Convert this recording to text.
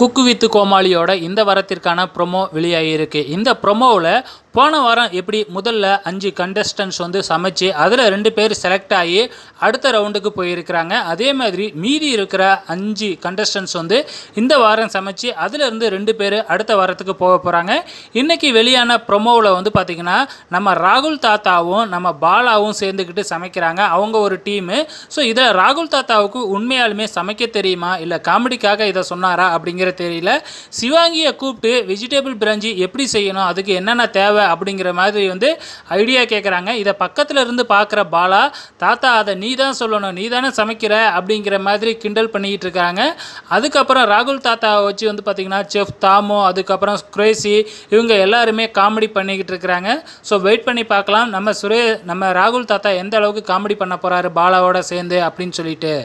குக்கு with கோமாளியோட இந்த வரத்திற்கான promo வெளியாகியிருக்கு இந்த ப்ரொமோவில் போன வாரம் எப்படி முதல்ல அஞ்சு கண்டஸ்டன்ஸ் வந்து சமைச்சு அதில் ரெண்டு பேர் செலக்ட் ஆகி அடுத்த ரவுண்டுக்கு போயிருக்கிறாங்க அதே மாதிரி மீதி இருக்கிற அஞ்சு கண்டஸ்டன்ஸ் வந்து இந்த வாரம் சமைச்சு அதிலிருந்து ரெண்டு பேர் அடுத்த வாரத்துக்கு போக போகிறாங்க இன்றைக்கி வெளியான ப்ரொமோவில் வந்து பார்த்திங்கன்னா நம்ம ராகுல் தாத்தாவும் நம்ம பாலாவும் சேர்ந்துக்கிட்டு சமைக்கிறாங்க அவங்க ஒரு டீமு ஸோ இதை ராகுல் தாத்தாவுக்கு உண்மையாலுமே சமைக்க தெரியுமா இல்லை காமெடிக்காக இதை சொன்னாரா அப்படிங்கிற தெரியல சிவாங்கியை கூப்பிட்டு வெஜிடபிள் பிரஞ்சி எப்படி செய்யணும் அதுக்கு என்னென்ன தேவை அப்படிங்கிற மாதிரி வந்து ஐடியா கேட்குறாங்க இதை பக்கத்தில் இருந்து பார்க்குற பாலா தாத்தா அதை நீ தான் சொல்லணும் நீ தானே சமைக்கிற அப்படிங்கிற மாதிரி கிண்டல் பண்ணிக்கிட்டு இருக்காங்க அதுக்கப்புறம் ராகுல் தாத்தாவை வச்சு வந்து பார்த்திங்கன்னா செஃப் தாமோ அதுக்கப்புறம் குரேசி இவங்க எல்லாருமே காமெடி பண்ணிக்கிட்டு இருக்கிறாங்க ஸோ வெயிட் பண்ணி பார்க்கலாம் நம்ம சுரே நம்ம ராகுல் தாத்தா எந்த அளவுக்கு காமெடி பண்ண போகிறாரு பாலாவோட சேர்ந்து அப்படின்னு சொல்லிட்டு